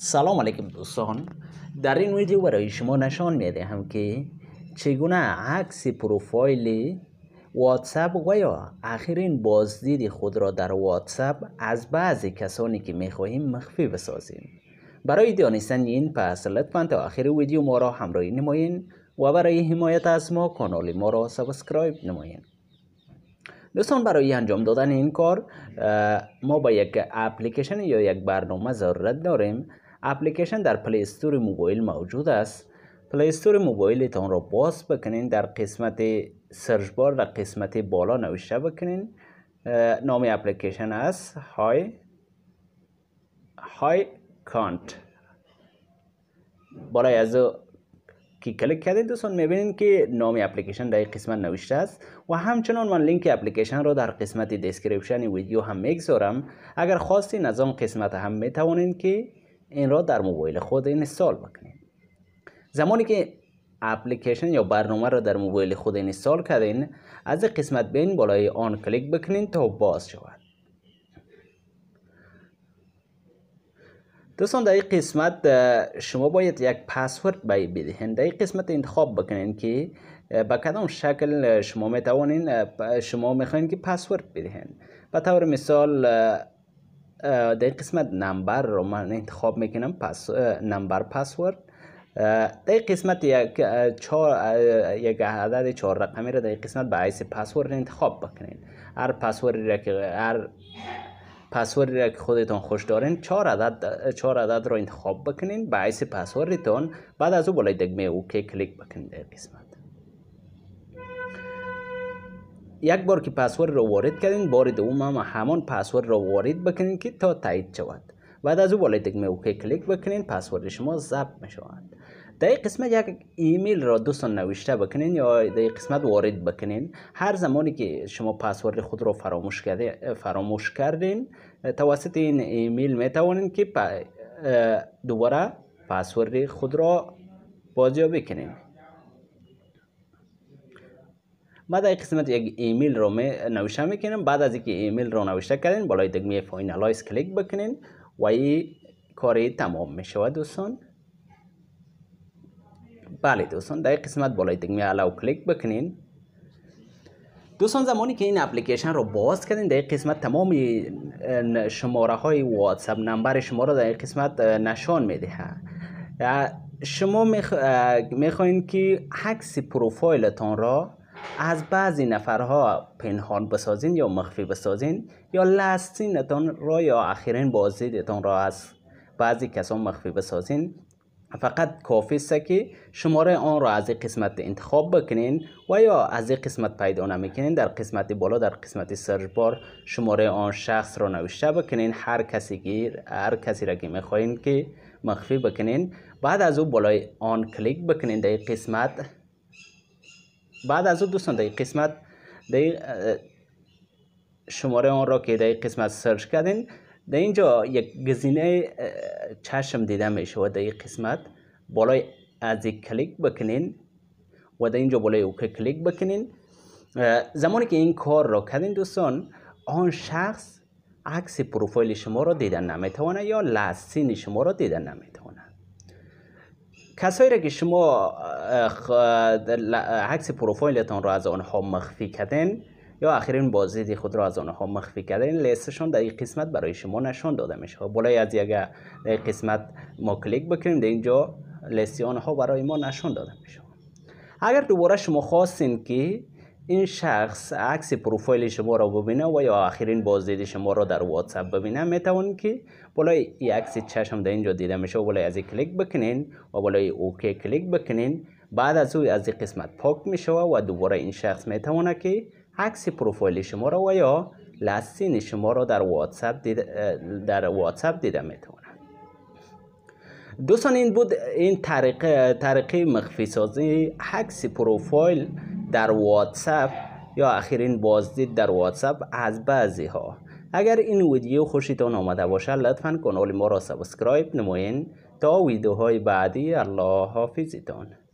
سلام علیکم دوستان در این ویدیو برای شما نشان میدهم که چگونه عکس پروفایل واتساپ و یا آخرین بازدید خود را در واتساپ از بعضی کسانی که میخواهیم مخفی بسازیم برای دانستن این پس لطفا تا آخر ویدیو ما را همراهی نمایین و برای حمایت از ما کانال ما را سابسکرایب نمایید دوستان برای انجام دادن این کار ما با یک اپلیکیشن یا یک برنامه ضرورت داریم اپلیکیشن در پلی استور موبایل موجود است پلی استور موبایلتان را باز بکنین در قسمت سرچ بار در قسمت بالا نوشته بکنین نام اپلیکیشن است های های کانت برای از که کلیک کردید دوستان میبینید که نام اپلیکیشن در قسمت نوشته است و همچنان من لینک اپلیکیشن رو در قسمت دیسکریپشن ویدیو هم میگذارم اگر خواستین از قسمت هم میتوانید که این را در موبایل خود اینستال بکنید زمانی که اپلیکیشن یا برنامه را در موبایل خود اینستال کردین از قسمت بین بالای آن کلیک بکنین تا باز شود دوستان در این قسمت شما باید یک پسورد باید بدهین در این قسمت انتخاب بکنین که به کدام شکل شما میتوانین شما میخواین که پسورد بدهین به طور مثال در قسمت نمبر رو من انتخاب میکنم پس نمبر پسورد در قسمت یک چهار یک عدد چهار رقمی رو در قسمت به را پسورد انتخاب بکنید هر پسوردی را که هر پسوردی را که خودتون خوش دارین چهار عدد چهار عدد رو انتخاب بکنین به عیسی پسوردتان بعد از او بالای دکمه اوکی کلیک بکنید در قسمت یک بار که پسورد رو وارد کردین بار دوم هم همان پسورد رو وارد بکنین که تا تایید شود بعد از او بالای دکمه اوکی کلیک بکنین پسورد شما ضبط می شود در قسمت یک ایمیل را دوستان نوشته بکنین یا در قسمت وارد بکنین هر زمانی که شما پسورد خود را فراموش کرده فراموش کردین توسط این ایمیل می توانین که دوباره پسورد خود را بازیابی کنین بعد این قسمت یک ایمیل رو می نوشته میکنیم بعد از اینکه ایمیل رو نوشته کردین بالای دگمه فاینالایز کلیک بکنین و این کاری تمام می شود دوستان بله دوستان در قسمت بالای دگمه الاو کلیک بکنین دوستان زمانی که این اپلیکیشن رو باز کردین در قسمت تمام شماره های واتساب نمبر شما رو در قسمت نشان میده شما میخواین که عکس پروفایلتان را از بعضی نفرها پنهان بسازین یا مخفی بسازین یا تان را یا اخیرین بازدیدتان را از بعضی کسان مخفی بسازین فقط کافی است که شماره آن را از قسمت انتخاب بکنین و یا از قسمت پیدا نمیکنین در قسمت بالا در قسمت سرچ بار شماره آن شخص را نوشته بکنین هر کسی گیر هر کسی را که میخواین که مخفی بکنین بعد از او بالای آن کلیک بکنین در قسمت بعد از اون دوستان قسمت شماره آن را که در قسمت سرچ کردین در اینجا یک گزینه چشم دیده میشه و در قسمت بالای از یک کلیک بکنین و در اینجا بالای اوکی کلیک بکنین زمانی که این کار را کردین دوستان آن شخص عکس پروفایل شما را دیدن نمیتوانه یا لسین شما را دیدن نمیتوانه کسایی را که شما عکس پروفایلتان را از آنها مخفی کردین یا آخرین بازدید خود را از آنها مخفی کردن لیستشان در این قسمت برای شما نشان داده میشه بلای خب، از یک قسمت ما کلیک بکنیم در اینجا لیست آنها برای ما نشان داده میشه اگر دوباره شما خواستین که این شخص عکس پروفایل شما را ببینه و یا آخرین بازدید شما را در واتساپ ببینه میتوانید که بالای این عکس چشم در اینجا دیده میشه و بالای از کلیک بکنین و بالای اوکی کلیک بکنین بعد از او از این قسمت پاک میشه و دوباره این شخص میتوانه که عکس پروفایل شما را و یا لاستین شما را در واتساپ دیده, در واتساپ دیده میتوانه دوستان این بود این طریقه, طریقه مخفی سازی عکس پروفایل در واتساپ یا اخیرین بازدید در واتساپ از بعضی ها اگر این ویدیو خوشتان آمده باشه لطفا کانال ما را سابسکرایب نموین تا ویدیوهای بعدی الله حافظتان